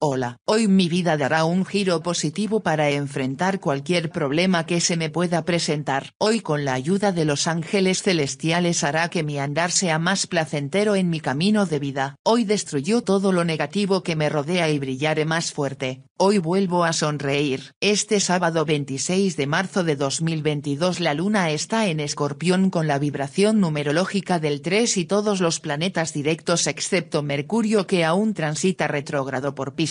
Hola, hoy mi vida dará un giro positivo para enfrentar cualquier problema que se me pueda presentar. Hoy con la ayuda de los ángeles celestiales hará que mi andar sea más placentero en mi camino de vida. Hoy destruyó todo lo negativo que me rodea y brillaré más fuerte. Hoy vuelvo a sonreír. Este sábado 26 de marzo de 2022 la luna está en escorpión con la vibración numerológica del 3 y todos los planetas directos excepto Mercurio que aún transita retrógrado por Pisces.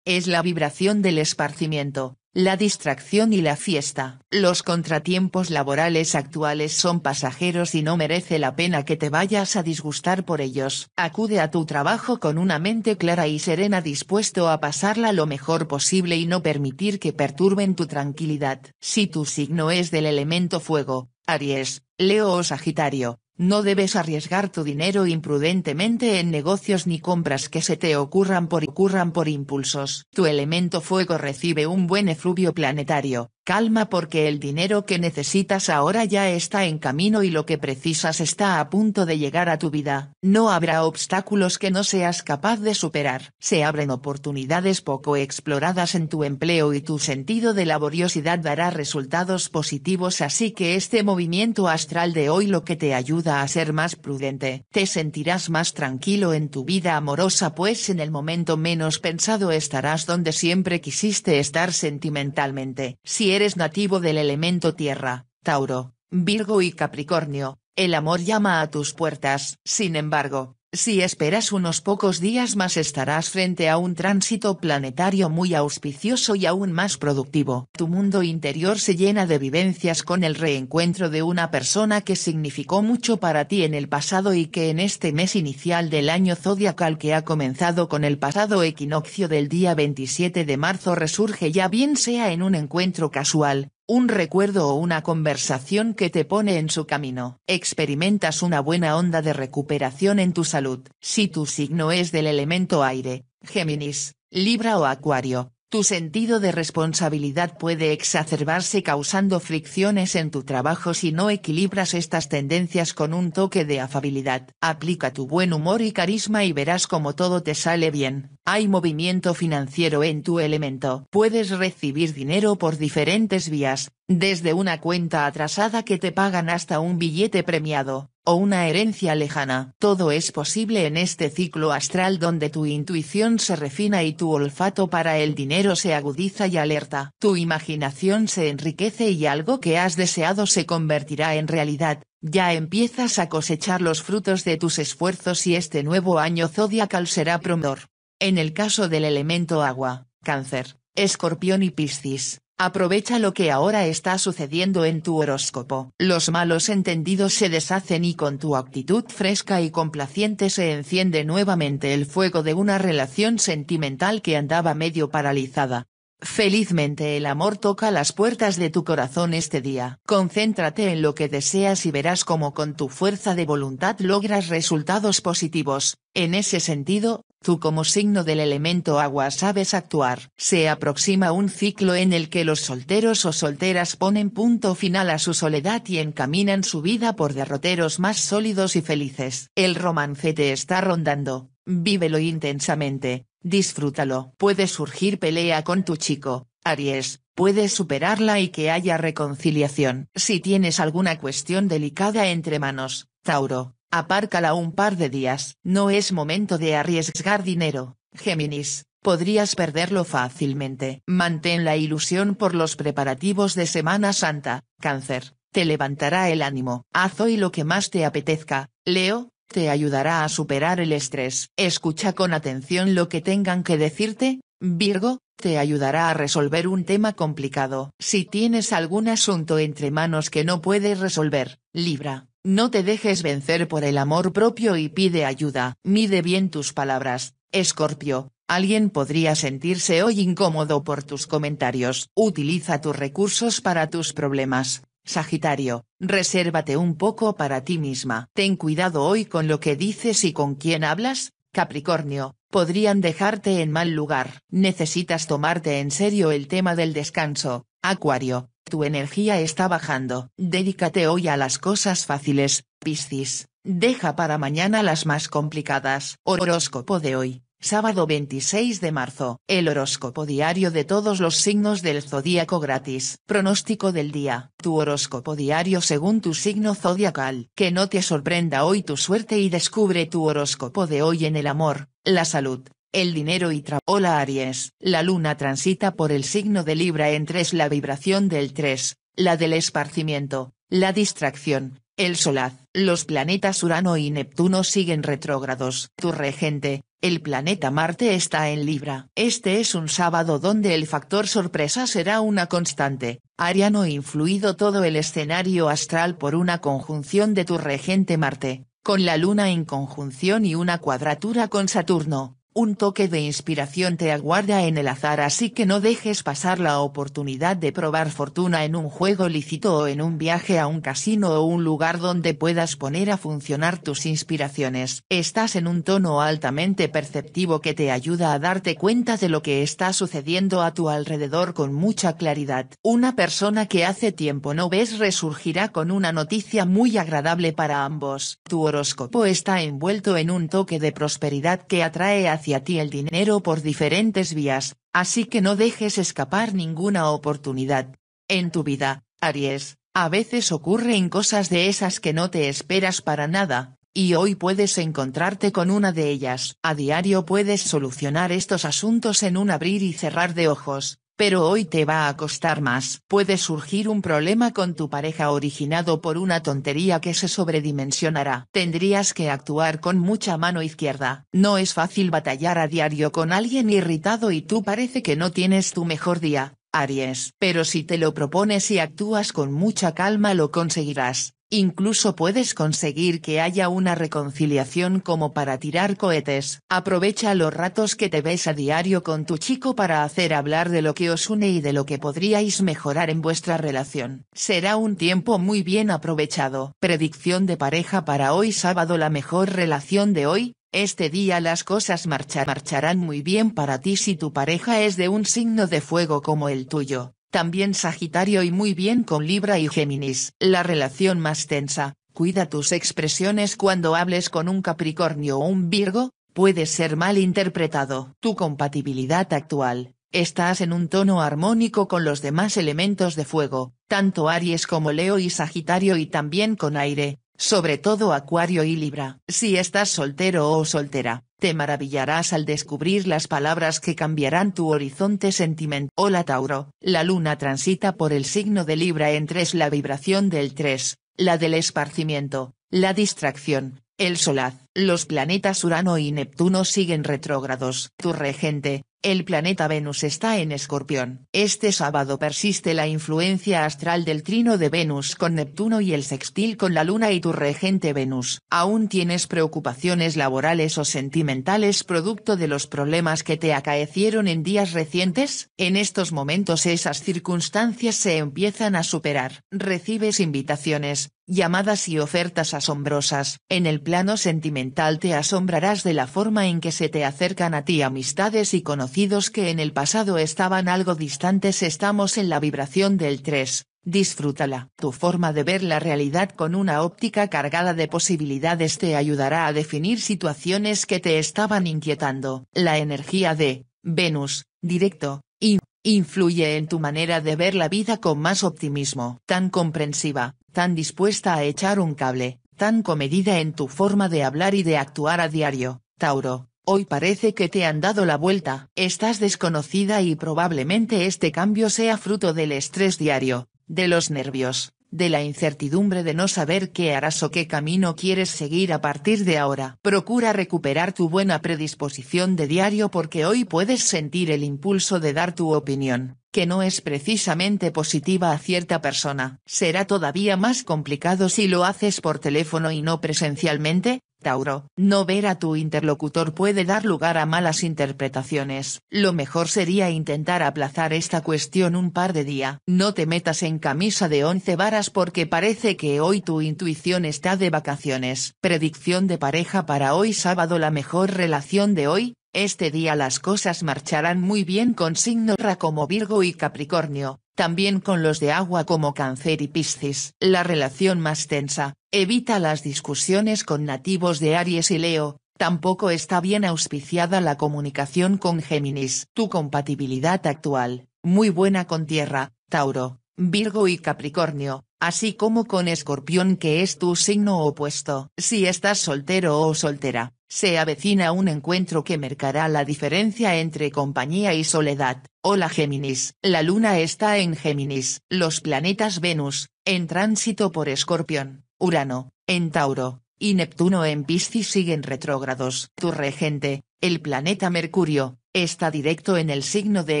Es la vibración del esparcimiento, la distracción y la fiesta. Los contratiempos laborales actuales son pasajeros y no merece la pena que te vayas a disgustar por ellos. Acude a tu trabajo con una mente clara y serena dispuesto a pasarla lo mejor posible y no permitir que perturben tu tranquilidad. Si tu signo es del elemento fuego, Aries, Leo o Sagitario, no debes arriesgar tu dinero imprudentemente en negocios ni compras que se te ocurran por, ocurran por impulsos. Tu elemento fuego recibe un buen efluvio planetario, Calma porque el dinero que necesitas ahora ya está en camino y lo que precisas está a punto de llegar a tu vida. No habrá obstáculos que no seas capaz de superar. Se abren oportunidades poco exploradas en tu empleo y tu sentido de laboriosidad dará resultados positivos así que este movimiento astral de hoy lo que te ayuda a ser más prudente. Te sentirás más tranquilo en tu vida amorosa pues en el momento menos pensado estarás donde siempre quisiste estar sentimentalmente. Si eres nativo del elemento tierra, Tauro, Virgo y Capricornio, el amor llama a tus puertas. Sin embargo, si esperas unos pocos días más estarás frente a un tránsito planetario muy auspicioso y aún más productivo. Tu mundo interior se llena de vivencias con el reencuentro de una persona que significó mucho para ti en el pasado y que en este mes inicial del año zodiacal que ha comenzado con el pasado equinoccio del día 27 de marzo resurge ya bien sea en un encuentro casual, un recuerdo o una conversación que te pone en su camino. Experimentas una buena onda de recuperación en tu salud. Si tu signo es del elemento aire, Géminis, Libra o Acuario, tu sentido de responsabilidad puede exacerbarse causando fricciones en tu trabajo si no equilibras estas tendencias con un toque de afabilidad. Aplica tu buen humor y carisma y verás como todo te sale bien. Hay movimiento financiero en tu elemento. Puedes recibir dinero por diferentes vías, desde una cuenta atrasada que te pagan hasta un billete premiado o una herencia lejana. Todo es posible en este ciclo astral donde tu intuición se refina y tu olfato para el dinero se agudiza y alerta. Tu imaginación se enriquece y algo que has deseado se convertirá en realidad. Ya empiezas a cosechar los frutos de tus esfuerzos y este nuevo año zodiacal será promedor. En el caso del elemento agua, cáncer, escorpión y piscis, Aprovecha lo que ahora está sucediendo en tu horóscopo. Los malos entendidos se deshacen y con tu actitud fresca y complaciente se enciende nuevamente el fuego de una relación sentimental que andaba medio paralizada. Felizmente el amor toca las puertas de tu corazón este día. Concéntrate en lo que deseas y verás cómo con tu fuerza de voluntad logras resultados positivos. En ese sentido, Tú como signo del elemento agua sabes actuar. Se aproxima un ciclo en el que los solteros o solteras ponen punto final a su soledad y encaminan su vida por derroteros más sólidos y felices. El romance te está rondando, vívelo intensamente, disfrútalo. Puede surgir pelea con tu chico, Aries, puedes superarla y que haya reconciliación. Si tienes alguna cuestión delicada entre manos, Tauro, Apárcala un par de días. No es momento de arriesgar dinero, Géminis. Podrías perderlo fácilmente. Mantén la ilusión por los preparativos de Semana Santa, Cáncer. Te levantará el ánimo. Haz hoy lo que más te apetezca, Leo, te ayudará a superar el estrés. Escucha con atención lo que tengan que decirte, Virgo, te ayudará a resolver un tema complicado. Si tienes algún asunto entre manos que no puedes resolver, Libra, no te dejes vencer por el amor propio y pide ayuda. Mide bien tus palabras, Escorpio. Alguien podría sentirse hoy incómodo por tus comentarios. Utiliza tus recursos para tus problemas. Sagitario, resérvate un poco para ti misma. Ten cuidado hoy con lo que dices y con quién hablas. Capricornio, podrían dejarte en mal lugar. Necesitas tomarte en serio el tema del descanso. Acuario, tu energía está bajando. Dedícate hoy a las cosas fáciles, Piscis. Deja para mañana las más complicadas. Horóscopo de hoy, sábado 26 de marzo. El horóscopo diario de todos los signos del zodíaco gratis. Pronóstico del día. Tu horóscopo diario según tu signo zodiacal. Que no te sorprenda hoy tu suerte y descubre tu horóscopo de hoy en el amor, la salud, el dinero y trabajo. Hola Aries, la luna transita por el signo de Libra en 3 la vibración del 3, la del esparcimiento, la distracción, el solaz. Los planetas Urano y Neptuno siguen retrógrados. Tu regente, el planeta Marte está en Libra. Este es un sábado donde el factor sorpresa será una constante. Ariano influido todo el escenario astral por una conjunción de tu regente Marte, con la Luna en conjunción y una cuadratura con Saturno. Un toque de inspiración te aguarda en el azar así que no dejes pasar la oportunidad de probar fortuna en un juego lícito o en un viaje a un casino o un lugar donde puedas poner a funcionar tus inspiraciones. Estás en un tono altamente perceptivo que te ayuda a darte cuenta de lo que está sucediendo a tu alrededor con mucha claridad. Una persona que hace tiempo no ves resurgirá con una noticia muy agradable para ambos. Tu horóscopo está envuelto en un toque de prosperidad que atrae a hacia ti el dinero por diferentes vías, así que no dejes escapar ninguna oportunidad. En tu vida, Aries, a veces ocurren cosas de esas que no te esperas para nada, y hoy puedes encontrarte con una de ellas. A diario puedes solucionar estos asuntos en un abrir y cerrar de ojos, pero hoy te va a costar más. Puede surgir un problema con tu pareja originado por una tontería que se sobredimensionará. Tendrías que actuar con mucha mano izquierda. No es fácil batallar a diario con alguien irritado y tú parece que no tienes tu mejor día, Aries. Pero si te lo propones y actúas con mucha calma lo conseguirás. Incluso puedes conseguir que haya una reconciliación como para tirar cohetes. Aprovecha los ratos que te ves a diario con tu chico para hacer hablar de lo que os une y de lo que podríais mejorar en vuestra relación. Será un tiempo muy bien aprovechado. Predicción de pareja para hoy sábado La mejor relación de hoy, este día las cosas marcharán muy bien para ti si tu pareja es de un signo de fuego como el tuyo también Sagitario y muy bien con Libra y Géminis. La relación más tensa, cuida tus expresiones cuando hables con un Capricornio o un Virgo, puede ser mal interpretado. Tu compatibilidad actual, estás en un tono armónico con los demás elementos de fuego, tanto Aries como Leo y Sagitario y también con aire, sobre todo Acuario y Libra. Si estás soltero o soltera, te maravillarás al descubrir las palabras que cambiarán tu horizonte sentimental. Hola Tauro, la luna transita por el signo de Libra en tres la vibración del 3, la del esparcimiento, la distracción, el solaz. Los planetas Urano y Neptuno siguen retrógrados. Tu regente, el planeta Venus está en Escorpión. Este sábado persiste la influencia astral del trino de Venus con Neptuno y el sextil con la Luna y tu regente Venus. Aún tienes preocupaciones laborales o sentimentales producto de los problemas que te acaecieron en días recientes? En estos momentos esas circunstancias se empiezan a superar. Recibes invitaciones, llamadas y ofertas asombrosas. En el plano sentimental te asombrarás de la forma en que se te acercan a ti amistades y conocidos que en el pasado estaban algo distantes. Estamos en la vibración del 3. Disfrútala. Tu forma de ver la realidad con una óptica cargada de posibilidades te ayudará a definir situaciones que te estaban inquietando. La energía de Venus, directo, y influye en tu manera de ver la vida con más optimismo, tan comprensiva, tan dispuesta a echar un cable, tan comedida en tu forma de hablar y de actuar a diario, Tauro, hoy parece que te han dado la vuelta, estás desconocida y probablemente este cambio sea fruto del estrés diario, de los nervios, de la incertidumbre de no saber qué harás o qué camino quieres seguir a partir de ahora. Procura recuperar tu buena predisposición de diario porque hoy puedes sentir el impulso de dar tu opinión, que no es precisamente positiva a cierta persona. Será todavía más complicado si lo haces por teléfono y no presencialmente, Tauro. No ver a tu interlocutor puede dar lugar a malas interpretaciones. Lo mejor sería intentar aplazar esta cuestión un par de días. No te metas en camisa de once varas porque parece que hoy tu intuición está de vacaciones. Predicción de pareja para hoy sábado La mejor relación de hoy, este día las cosas marcharán muy bien con signo Ra como Virgo y Capricornio, también con los de agua como Cáncer y Piscis. La relación más tensa, evita las discusiones con nativos de Aries y Leo, tampoco está bien auspiciada la comunicación con Géminis. Tu compatibilidad actual, muy buena con Tierra, Tauro, Virgo y Capricornio, así como con Escorpión que es tu signo opuesto. Si estás soltero o soltera, se avecina un encuentro que marcará la diferencia entre compañía y soledad. Hola Géminis. La luna está en Géminis. Los planetas Venus, en tránsito por Escorpión, Urano, en Tauro, y Neptuno en Piscis siguen retrógrados. Tu regente, el planeta Mercurio, está directo en el signo de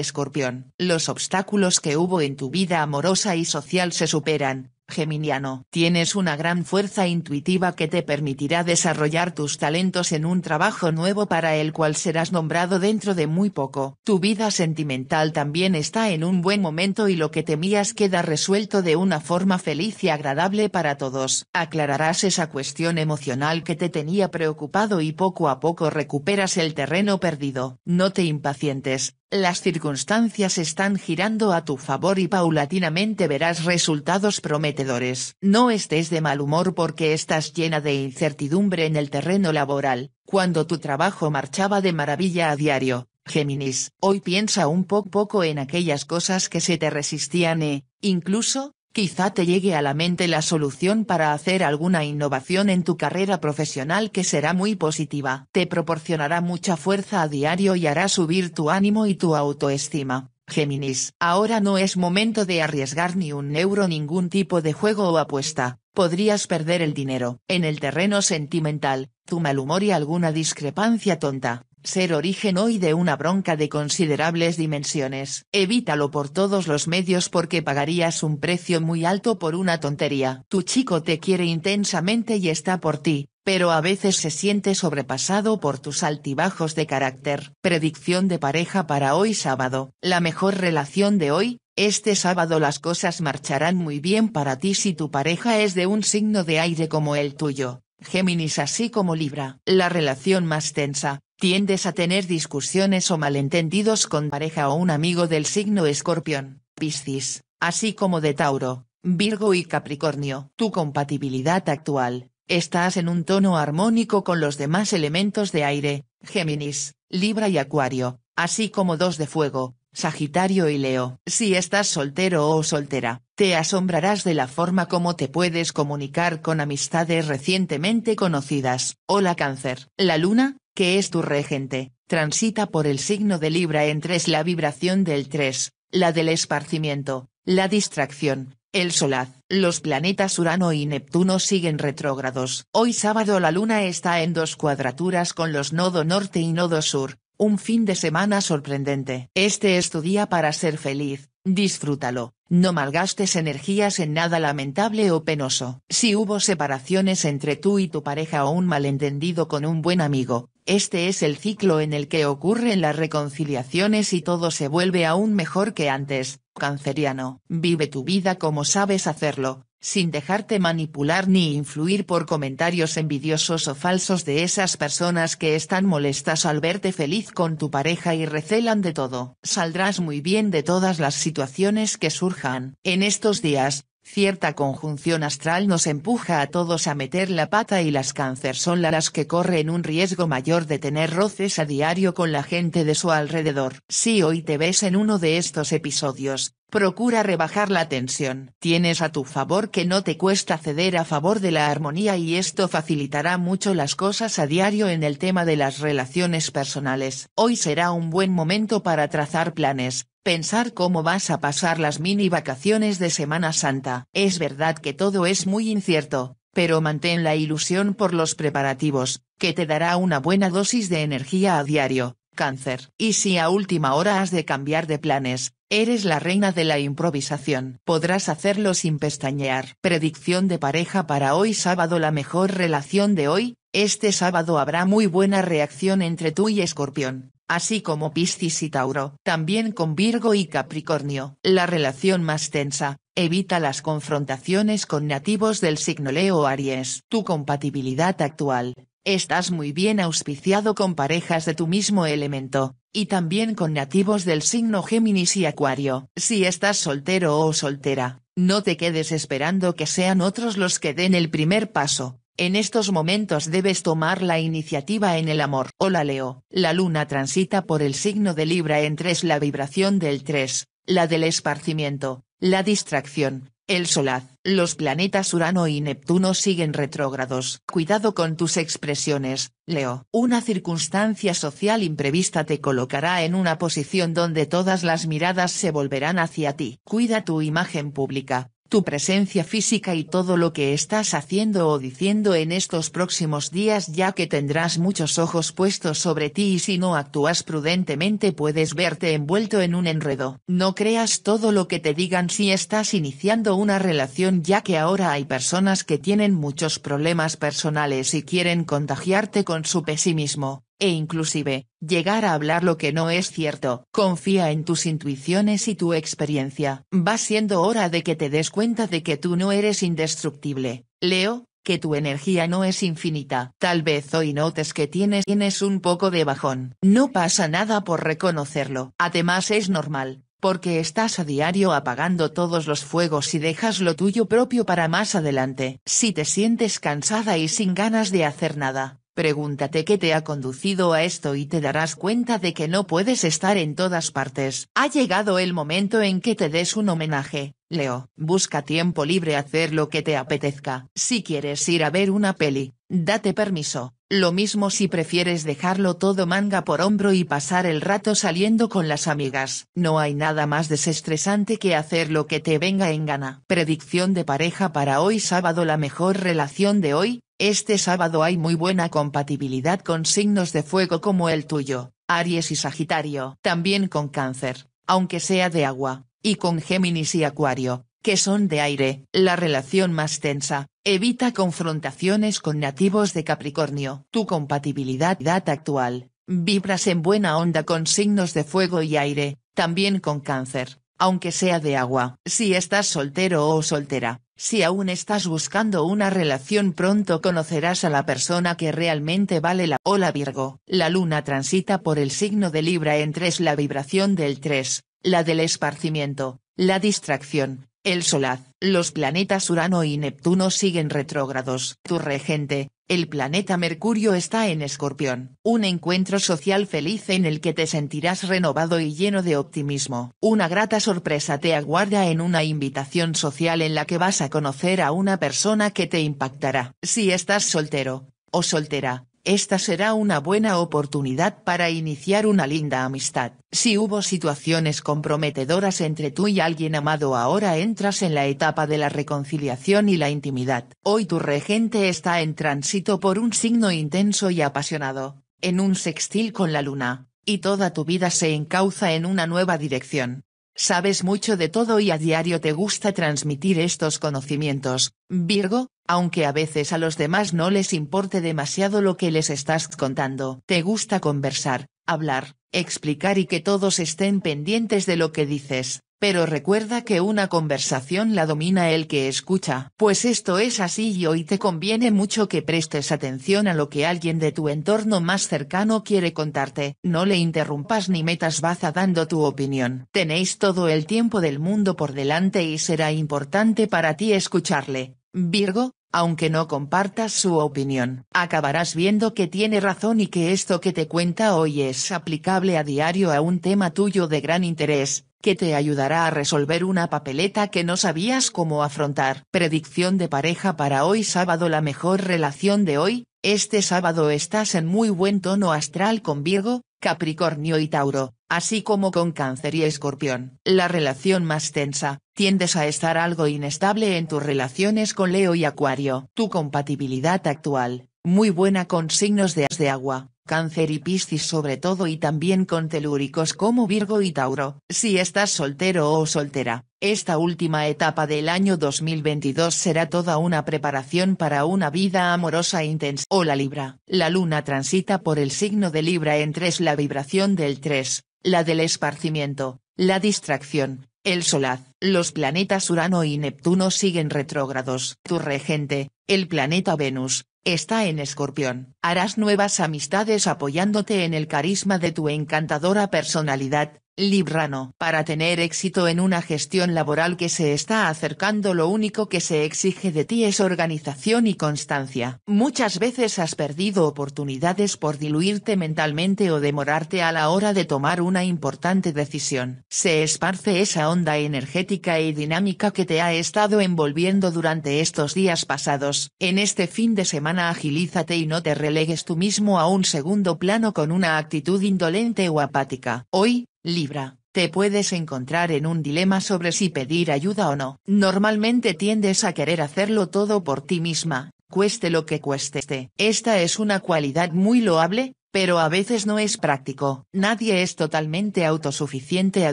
escorpión. Los obstáculos que hubo en tu vida amorosa y social se superan, Geminiano. Tienes una gran fuerza intuitiva que te permitirá desarrollar tus talentos en un trabajo nuevo para el cual serás nombrado dentro de muy poco. Tu vida sentimental también está en un buen momento y lo que temías queda resuelto de una forma feliz y agradable para todos. Aclararás esa cuestión emocional que te tenía preocupado y poco a poco recuperas el terreno perdido. No te impacientes, las circunstancias están girando a tu favor y paulatinamente verás resultados prometedores. No estés de mal humor porque estás llena de incertidumbre en el terreno laboral, cuando tu trabajo marchaba de maravilla a diario. Géminis, hoy piensa un poco, poco en aquellas cosas que se te resistían e, incluso, quizá te llegue a la mente la solución para hacer alguna innovación en tu carrera profesional que será muy positiva. Te proporcionará mucha fuerza a diario y hará subir tu ánimo y tu autoestima. Géminis. Ahora no es momento de arriesgar ni un euro ningún tipo de juego o apuesta, podrías perder el dinero. En el terreno sentimental, tu mal humor y alguna discrepancia tonta, ser origen hoy de una bronca de considerables dimensiones. Evítalo por todos los medios porque pagarías un precio muy alto por una tontería. Tu chico te quiere intensamente y está por ti, pero a veces se siente sobrepasado por tus altibajos de carácter. Predicción de pareja para hoy sábado. La mejor relación de hoy, este sábado las cosas marcharán muy bien para ti si tu pareja es de un signo de aire como el tuyo. Géminis así como Libra. La relación más tensa, tiendes a tener discusiones o malentendidos con pareja o un amigo del signo escorpión, Piscis, así como de Tauro, Virgo y Capricornio. Tu compatibilidad actual, estás en un tono armónico con los demás elementos de aire, Géminis, Libra y Acuario, así como dos de fuego, Sagitario y Leo. Si estás soltero o soltera, te asombrarás de la forma como te puedes comunicar con amistades recientemente conocidas. Hola Cáncer. La luna, que es tu regente, transita por el signo de Libra en tres la vibración del 3, la del esparcimiento, la distracción, el solaz. Los planetas Urano y Neptuno siguen retrógrados. Hoy sábado la luna está en dos cuadraturas con los nodo norte y nodo sur un fin de semana sorprendente. Este es tu día para ser feliz, disfrútalo. No malgastes energías en nada lamentable o penoso. Si hubo separaciones entre tú y tu pareja o un malentendido con un buen amigo, este es el ciclo en el que ocurren las reconciliaciones y todo se vuelve aún mejor que antes, canceriano. Vive tu vida como sabes hacerlo, sin dejarte manipular ni influir por comentarios envidiosos o falsos de esas personas que están molestas al verte feliz con tu pareja y recelan de todo. Saldrás muy bien de todas las situaciones que surjan. En estos días, Cierta conjunción astral nos empuja a todos a meter la pata y las cáncer son las que corren un riesgo mayor de tener roces a diario con la gente de su alrededor. Si hoy te ves en uno de estos episodios, Procura rebajar la tensión. Tienes a tu favor que no te cuesta ceder a favor de la armonía y esto facilitará mucho las cosas a diario en el tema de las relaciones personales. Hoy será un buen momento para trazar planes, Pensar cómo vas a pasar las mini vacaciones de Semana Santa. Es verdad que todo es muy incierto, pero mantén la ilusión por los preparativos, que te dará una buena dosis de energía a diario. Cáncer. Y si a última hora has de cambiar de planes, eres la reina de la improvisación. Podrás hacerlo sin pestañear. Predicción de pareja para hoy sábado La mejor relación de hoy, este sábado habrá muy buena reacción entre tú y Escorpión así como Piscis y Tauro, también con Virgo y Capricornio. La relación más tensa, evita las confrontaciones con nativos del signo Leo Aries. Tu compatibilidad actual, estás muy bien auspiciado con parejas de tu mismo elemento, y también con nativos del signo Géminis y Acuario. Si estás soltero o soltera, no te quedes esperando que sean otros los que den el primer paso en estos momentos debes tomar la iniciativa en el amor. Hola Leo, la luna transita por el signo de Libra en 3 la vibración del 3, la del esparcimiento, la distracción, el solaz. Los planetas Urano y Neptuno siguen retrógrados. Cuidado con tus expresiones, Leo. Una circunstancia social imprevista te colocará en una posición donde todas las miradas se volverán hacia ti. Cuida tu imagen pública, tu presencia física y todo lo que estás haciendo o diciendo en estos próximos días ya que tendrás muchos ojos puestos sobre ti y si no actúas prudentemente puedes verte envuelto en un enredo. No creas todo lo que te digan si estás iniciando una relación ya que ahora hay personas que tienen muchos problemas personales y quieren contagiarte con su pesimismo e inclusive, llegar a hablar lo que no es cierto. Confía en tus intuiciones y tu experiencia. Va siendo hora de que te des cuenta de que tú no eres indestructible, Leo, que tu energía no es infinita. Tal vez hoy notes que tienes, tienes un poco de bajón. No pasa nada por reconocerlo. Además es normal, porque estás a diario apagando todos los fuegos y dejas lo tuyo propio para más adelante. Si te sientes cansada y sin ganas de hacer nada, Pregúntate qué te ha conducido a esto y te darás cuenta de que no puedes estar en todas partes. Ha llegado el momento en que te des un homenaje. Leo, busca tiempo libre hacer lo que te apetezca. Si quieres ir a ver una peli, date permiso. Lo mismo si prefieres dejarlo todo manga por hombro y pasar el rato saliendo con las amigas. No hay nada más desestresante que hacer lo que te venga en gana. Predicción de pareja para hoy sábado La mejor relación de hoy, este sábado hay muy buena compatibilidad con signos de fuego como el tuyo, Aries y Sagitario. También con cáncer, aunque sea de agua y con Géminis y Acuario, que son de aire, la relación más tensa. Evita confrontaciones con nativos de Capricornio. Tu compatibilidad actual. Vibras en buena onda con signos de fuego y aire, también con cáncer, aunque sea de agua. Si estás soltero o soltera, si aún estás buscando una relación pronto conocerás a la persona que realmente vale la ola Virgo. La luna transita por el signo de Libra en 3 la vibración del 3 la del esparcimiento, la distracción, el solaz. Los planetas Urano y Neptuno siguen retrógrados. Tu regente, el planeta Mercurio está en escorpión. Un encuentro social feliz en el que te sentirás renovado y lleno de optimismo. Una grata sorpresa te aguarda en una invitación social en la que vas a conocer a una persona que te impactará. Si estás soltero, o soltera, esta será una buena oportunidad para iniciar una linda amistad. Si hubo situaciones comprometedoras entre tú y alguien amado ahora entras en la etapa de la reconciliación y la intimidad. Hoy tu regente está en tránsito por un signo intenso y apasionado, en un sextil con la luna, y toda tu vida se encauza en una nueva dirección. Sabes mucho de todo y a diario te gusta transmitir estos conocimientos, Virgo, aunque a veces a los demás no les importe demasiado lo que les estás contando. Te gusta conversar, hablar, explicar y que todos estén pendientes de lo que dices pero recuerda que una conversación la domina el que escucha. Pues esto es así y hoy te conviene mucho que prestes atención a lo que alguien de tu entorno más cercano quiere contarte. No le interrumpas ni metas baza dando tu opinión. Tenéis todo el tiempo del mundo por delante y será importante para ti escucharle. Virgo, aunque no compartas su opinión. Acabarás viendo que tiene razón y que esto que te cuenta hoy es aplicable a diario a un tema tuyo de gran interés, que te ayudará a resolver una papeleta que no sabías cómo afrontar. Predicción de pareja para hoy sábado La mejor relación de hoy, este sábado estás en muy buen tono astral con Virgo, Capricornio y Tauro, así como con Cáncer y Escorpión. La relación más tensa, tiendes a estar algo inestable en tus relaciones con Leo y Acuario. Tu compatibilidad actual, muy buena con signos de, de agua Cáncer y Piscis sobre todo y también con telúricos como Virgo y Tauro. Si estás soltero o soltera, esta última etapa del año 2022 será toda una preparación para una vida amorosa e intensa. O la Libra. La luna transita por el signo de Libra en tres la vibración del 3, la del esparcimiento, la distracción, el solaz. Los planetas Urano y Neptuno siguen retrógrados. Tu regente, el planeta Venus, Está en escorpión. Harás nuevas amistades apoyándote en el carisma de tu encantadora personalidad, Librano. Para tener éxito en una gestión laboral que se está acercando lo único que se exige de ti es organización y constancia. Muchas veces has perdido oportunidades por diluirte mentalmente o demorarte a la hora de tomar una importante decisión. Se esparce esa onda energética y dinámica que te ha estado envolviendo durante estos días pasados. En este fin de semana agilízate y no te relegues tú mismo a un segundo plano con una actitud indolente o apática. Hoy, Libra, te puedes encontrar en un dilema sobre si pedir ayuda o no. Normalmente tiendes a querer hacerlo todo por ti misma, cueste lo que cueste. Esta es una cualidad muy loable, pero a veces no es práctico. Nadie es totalmente autosuficiente a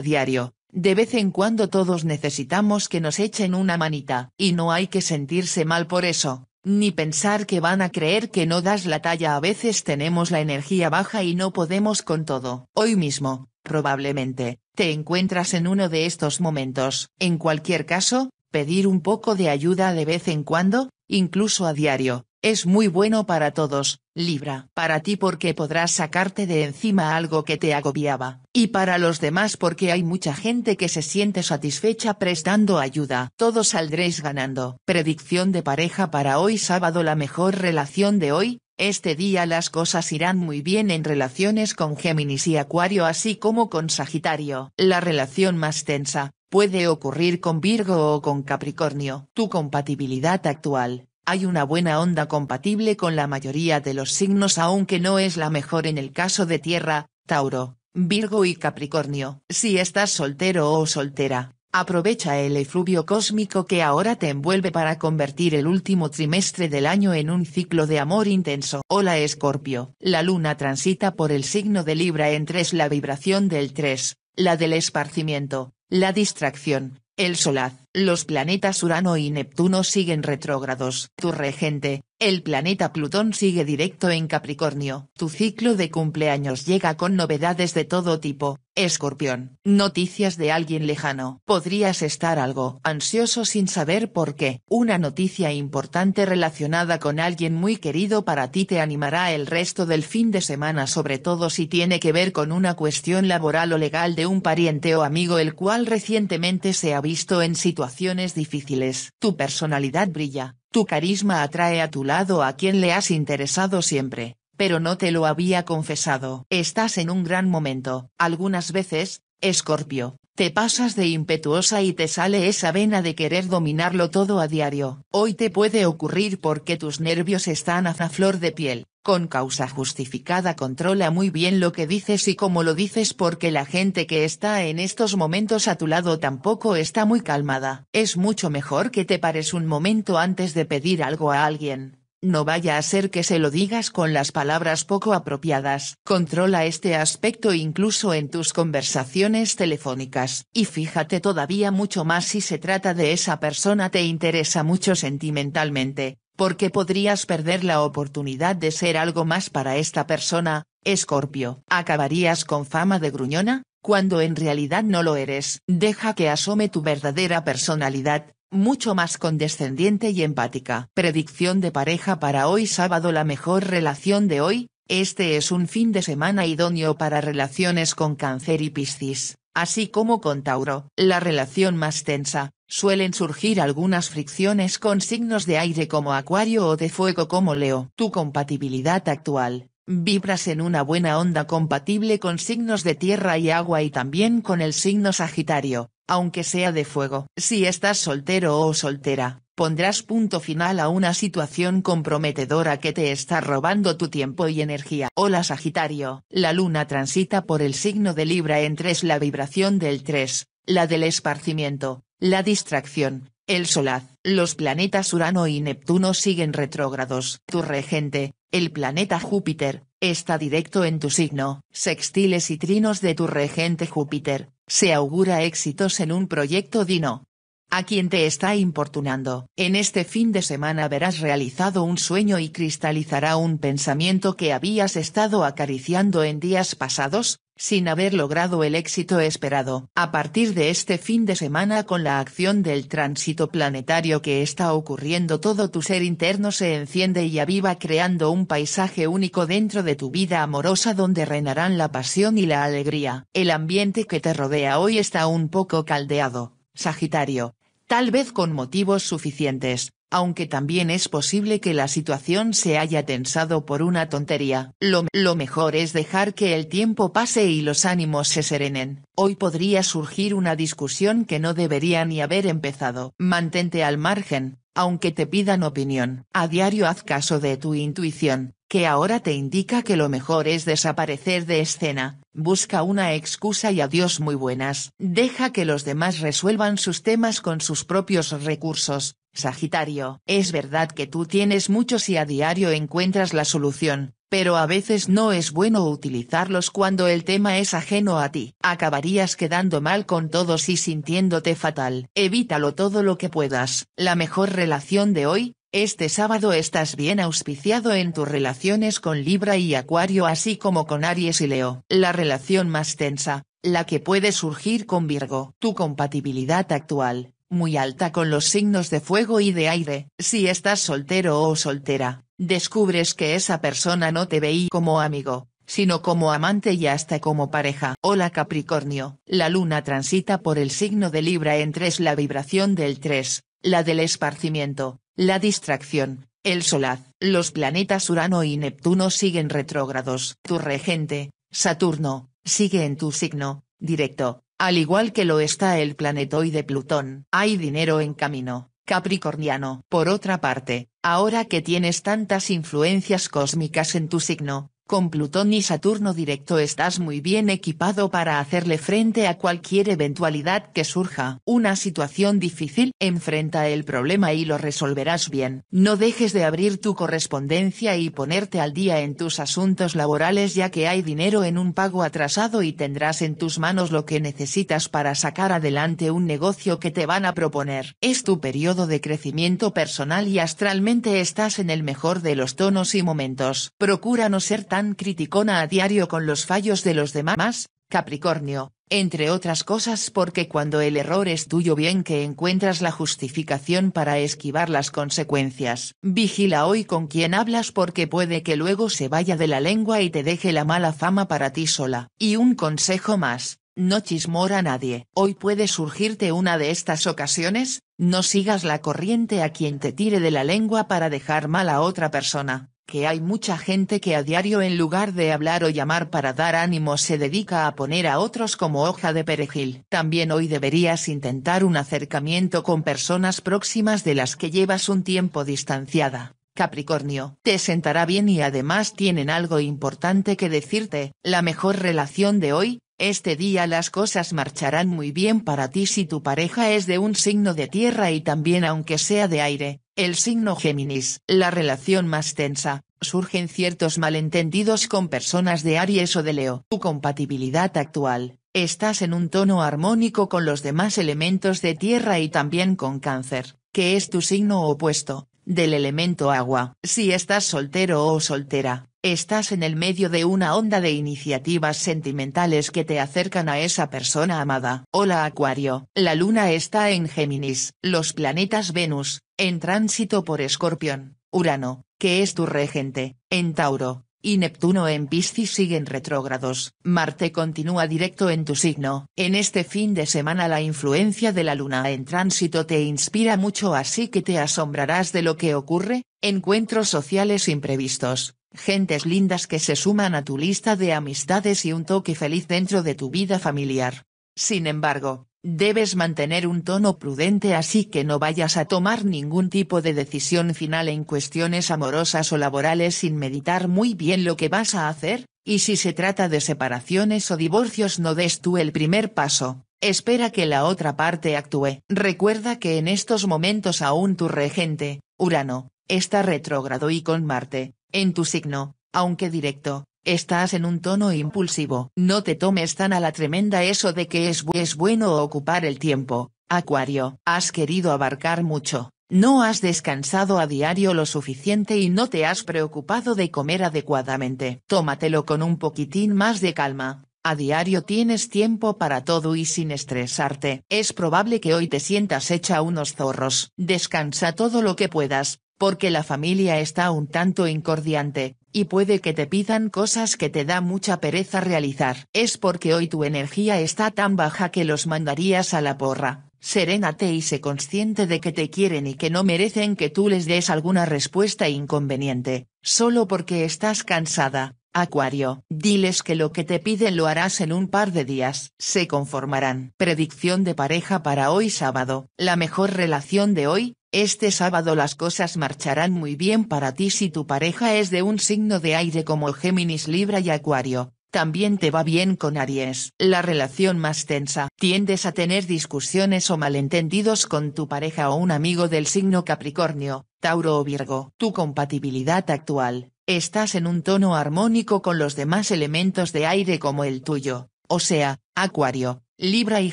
diario. De vez en cuando todos necesitamos que nos echen una manita, y no hay que sentirse mal por eso, ni pensar que van a creer que no das la talla. A veces tenemos la energía baja y no podemos con todo. Hoy mismo, Probablemente, te encuentras en uno de estos momentos. En cualquier caso, pedir un poco de ayuda de vez en cuando, incluso a diario, es muy bueno para todos, Libra. Para ti porque podrás sacarte de encima algo que te agobiaba. Y para los demás porque hay mucha gente que se siente satisfecha prestando ayuda. Todos saldréis ganando. Predicción de pareja para hoy sábado La mejor relación de hoy, este día las cosas irán muy bien en relaciones con Géminis y Acuario así como con Sagitario. La relación más tensa, puede ocurrir con Virgo o con Capricornio. Tu compatibilidad actual, hay una buena onda compatible con la mayoría de los signos aunque no es la mejor en el caso de Tierra, Tauro, Virgo y Capricornio. Si estás soltero o soltera, Aprovecha el efluvio cósmico que ahora te envuelve para convertir el último trimestre del año en un ciclo de amor intenso. Hola Escorpio. La luna transita por el signo de Libra en tres la vibración del tres, la del esparcimiento, la distracción, el solaz, los planetas Urano y Neptuno siguen retrógrados. Tu regente, el planeta Plutón sigue directo en Capricornio. Tu ciclo de cumpleaños llega con novedades de todo tipo. Escorpión. Noticias de alguien lejano. Podrías estar algo ansioso sin saber por qué. Una noticia importante relacionada con alguien muy querido para ti te animará el resto del fin de semana sobre todo si tiene que ver con una cuestión laboral o legal de un pariente o amigo el cual recientemente se ha visto en situación situaciones difíciles. Tu personalidad brilla, tu carisma atrae a tu lado a quien le has interesado siempre, pero no te lo había confesado. Estás en un gran momento. Algunas veces, Escorpio, te pasas de impetuosa y te sale esa vena de querer dominarlo todo a diario. Hoy te puede ocurrir porque tus nervios están a flor de piel, con causa justificada controla muy bien lo que dices y cómo lo dices porque la gente que está en estos momentos a tu lado tampoco está muy calmada. Es mucho mejor que te pares un momento antes de pedir algo a alguien. No vaya a ser que se lo digas con las palabras poco apropiadas. Controla este aspecto incluso en tus conversaciones telefónicas. Y fíjate todavía mucho más si se trata de esa persona te interesa mucho sentimentalmente, porque podrías perder la oportunidad de ser algo más para esta persona, Escorpio. ¿Acabarías con fama de gruñona? Cuando en realidad no lo eres. Deja que asome tu verdadera personalidad, mucho más condescendiente y empática. Predicción de pareja para hoy sábado La mejor relación de hoy, este es un fin de semana idóneo para relaciones con cáncer y piscis, así como con Tauro. La relación más tensa, Suelen surgir algunas fricciones con signos de aire como Acuario o de fuego como Leo. Tu compatibilidad actual. Vibras en una buena onda compatible con signos de tierra y agua y también con el signo Sagitario, aunque sea de fuego. Si estás soltero o soltera, pondrás punto final a una situación comprometedora que te está robando tu tiempo y energía. Hola Sagitario. La luna transita por el signo de Libra en 3 la vibración del 3, la del esparcimiento la distracción, el solaz, los planetas Urano y Neptuno siguen retrógrados. Tu regente, el planeta Júpiter, está directo en tu signo. Sextiles y trinos de tu regente Júpiter, se augura éxitos en un proyecto Dino. A quien te está importunando. En este fin de semana verás realizado un sueño y cristalizará un pensamiento que habías estado acariciando en días pasados, sin haber logrado el éxito esperado. A partir de este fin de semana con la acción del tránsito planetario que está ocurriendo todo tu ser interno se enciende y aviva creando un paisaje único dentro de tu vida amorosa donde reinarán la pasión y la alegría. El ambiente que te rodea hoy está un poco caldeado, Sagitario, tal vez con motivos suficientes, aunque también es posible que la situación se haya tensado por una tontería. Lo, mejor es dejar que el tiempo pase y los ánimos se serenen. Hoy podría surgir una discusión que no debería ni haber empezado. Mantente al margen, aunque te pidan opinión. A diario haz caso de tu intuición, que ahora te indica que lo mejor es desaparecer de escena. Busca una excusa y adiós muy buenas. Deja que los demás resuelvan sus temas con sus propios recursos Sagitario, es verdad que tú tienes muchos y a diario encuentras la solución, pero a veces no es bueno utilizarlos cuando el tema es ajeno a ti. Acabarías quedando mal con todos y sintiéndote fatal. Evítalo todo lo que puedas. La mejor relación de hoy, este sábado estás bien auspiciado en tus relaciones con Libra y Acuario así como con Aries y Leo. La relación más tensa, la que puede surgir con Virgo. Tu compatibilidad actual, muy alta con los signos de fuego y de aire. Si estás soltero o soltera, descubres que esa persona no te veía como amigo, sino como amante y hasta como pareja. Hola Capricornio. La luna transita por el signo de Libra en 3 la vibración del 3, la del esparcimiento, la distracción, el solaz. Los planetas Urano y Neptuno siguen retrógrados. Tu regente, Saturno, sigue en tu signo, directo, al igual que lo está el planetoide Plutón. Hay dinero en camino, Capricorniano. Por otra parte, ahora que tienes tantas influencias cósmicas en tu signo, con Plutón y Saturno directo estás muy bien equipado para hacerle frente a cualquier eventualidad que surja. Una situación difícil, enfrenta el problema y lo resolverás bien. No dejes de abrir tu correspondencia y ponerte al día en tus asuntos laborales ya que hay dinero en un pago atrasado y tendrás en tus manos lo que necesitas para sacar adelante un negocio que te van a proponer. Es tu periodo de crecimiento personal y astralmente estás en el mejor de los tonos y momentos. Procura no ser tan criticona a diario con los fallos de los demás, Capricornio, entre otras cosas porque cuando el error es tuyo bien que encuentras la justificación para esquivar las consecuencias. Vigila hoy con quien hablas porque puede que luego se vaya de la lengua y te deje la mala fama para ti sola. Y un consejo más, no chismora a nadie. Hoy puede surgirte una de estas ocasiones, no sigas la corriente a quien te tire de la lengua para dejar mal a otra persona que hay mucha gente que a diario en lugar de hablar o llamar para dar ánimo se dedica a poner a otros como hoja de perejil. También hoy deberías intentar un acercamiento con personas próximas de las que llevas un tiempo distanciada. Capricornio, te sentará bien y además tienen algo importante que decirte, la mejor relación de hoy, este día las cosas marcharán muy bien para ti si tu pareja es de un signo de tierra y también aunque sea de aire, el signo Géminis. La relación más tensa, surgen ciertos malentendidos con personas de Aries o de Leo. Tu compatibilidad actual, estás en un tono armónico con los demás elementos de tierra y también con cáncer, que es tu signo opuesto, del elemento agua. Si estás soltero o soltera, Estás en el medio de una onda de iniciativas sentimentales que te acercan a esa persona amada. Hola Acuario, la luna está en Géminis, los planetas Venus, en tránsito por Escorpión, Urano, que es tu regente, en Tauro, y Neptuno en Piscis siguen retrógrados. Marte continúa directo en tu signo. En este fin de semana la influencia de la luna en tránsito te inspira mucho así que te asombrarás de lo que ocurre, encuentros sociales imprevistos, Gentes lindas que se suman a tu lista de amistades y un toque feliz dentro de tu vida familiar. Sin embargo, debes mantener un tono prudente así que no vayas a tomar ningún tipo de decisión final en cuestiones amorosas o laborales sin meditar muy bien lo que vas a hacer, y si se trata de separaciones o divorcios no des tú el primer paso, espera que la otra parte actúe. Recuerda que en estos momentos aún tu regente, Urano, está retrógrado y con Marte, en tu signo, aunque directo, estás en un tono impulsivo. No te tomes tan a la tremenda eso de que es, es bueno ocupar el tiempo, Acuario. Has querido abarcar mucho, no has descansado a diario lo suficiente y no te has preocupado de comer adecuadamente. Tómatelo con un poquitín más de calma. A diario tienes tiempo para todo y sin estresarte. Es probable que hoy te sientas hecha unos zorros. Descansa todo lo que puedas, porque la familia está un tanto incordiante, y puede que te pidan cosas que te da mucha pereza realizar. Es porque hoy tu energía está tan baja que los mandarías a la porra. Serénate y sé consciente de que te quieren y que no merecen que tú les des alguna respuesta inconveniente, solo porque estás cansada. Acuario, diles que lo que te piden lo harás en un par de días. Se conformarán. Predicción de pareja para hoy sábado. La mejor relación de hoy, este sábado las cosas marcharán muy bien para ti si tu pareja es de un signo de aire como Géminis, Libra y Acuario, también te va bien con Aries. La relación más tensa. Tiendes a tener discusiones o malentendidos con tu pareja o un amigo del signo Capricornio, Tauro o Virgo. Tu compatibilidad actual. Estás en un tono armónico con los demás elementos de aire como el tuyo, o sea, Acuario, Libra y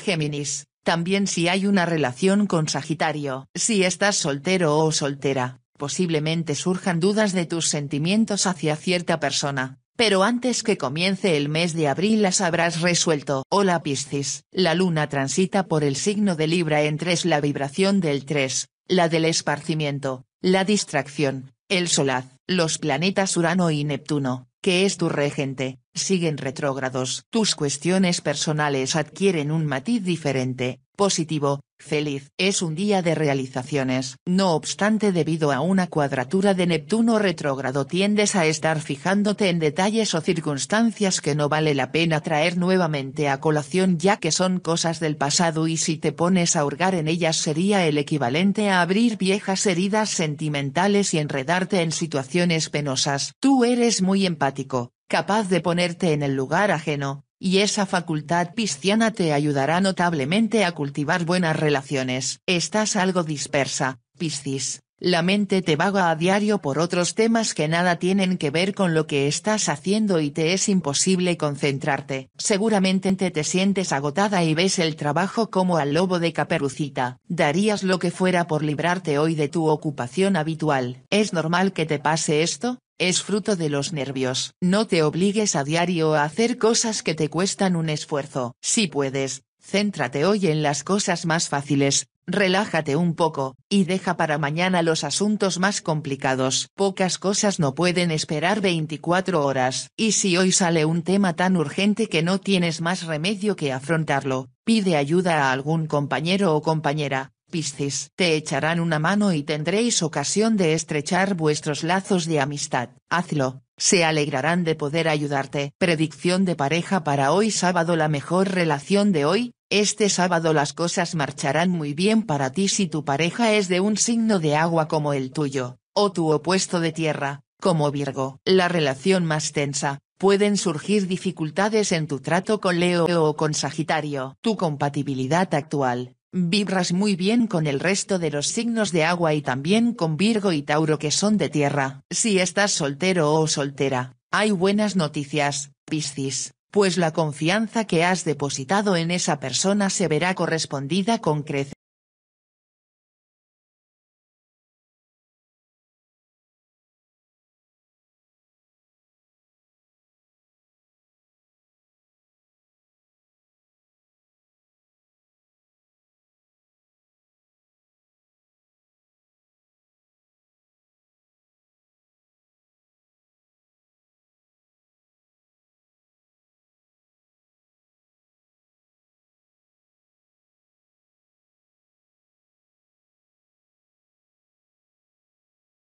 Géminis. También si hay una relación con Sagitario, si estás soltero o soltera, posiblemente surjan dudas de tus sentimientos hacia cierta persona, pero antes que comience el mes de abril las habrás resuelto. Hola Piscis, la luna transita por el signo de Libra en tres la vibración del tres, la del esparcimiento, la distracción, el solaz, los planetas Urano y Neptuno, que es tu regente, siguen retrógrados. Tus cuestiones personales adquieren un matiz diferente, positivo, feliz. Es un día de realizaciones. No obstante debido a una cuadratura de Neptuno retrógrado tiendes a estar fijándote en detalles o circunstancias que no vale la pena traer nuevamente a colación ya que son cosas del pasado y si te pones a hurgar en ellas sería el equivalente a abrir viejas heridas sentimentales y enredarte en situaciones penosas. Tú eres muy empático, capaz de ponerte en el lugar ajeno, y esa facultad pisciana te ayudará notablemente a cultivar buenas relaciones. Estás algo dispersa, Piscis. La mente te vaga a diario por otros temas que nada tienen que ver con lo que estás haciendo y te es imposible concentrarte. Seguramente te sientes agotada y ves el trabajo como al lobo de caperucita. Darías lo que fuera por librarte hoy de tu ocupación habitual. ¿Es normal que te pase esto? Es fruto de los nervios. No te obligues a diario a hacer cosas que te cuestan un esfuerzo. Si puedes, céntrate hoy en las cosas más fáciles, relájate un poco, y deja para mañana los asuntos más complicados. Pocas cosas no pueden esperar 24 horas. Y si hoy sale un tema tan urgente que no tienes más remedio que afrontarlo, pide ayuda a algún compañero o compañera, Piscis, te echarán una mano y tendréis ocasión de estrechar vuestros lazos de amistad. Hazlo, se alegrarán de poder ayudarte. Predicción de pareja para hoy sábado La mejor relación de hoy, este sábado las cosas marcharán muy bien para ti si tu pareja es de un signo de agua como el tuyo, o tu opuesto de tierra, como Virgo. La relación más tensa, pueden surgir dificultades en tu trato con Leo o con Sagitario. Tu compatibilidad actual, Vibras muy bien con el resto de los signos de agua y también con Virgo y Tauro que son de tierra. Si estás soltero o soltera, hay buenas noticias, Piscis, pues la confianza que has depositado en esa persona se verá correspondida con creces.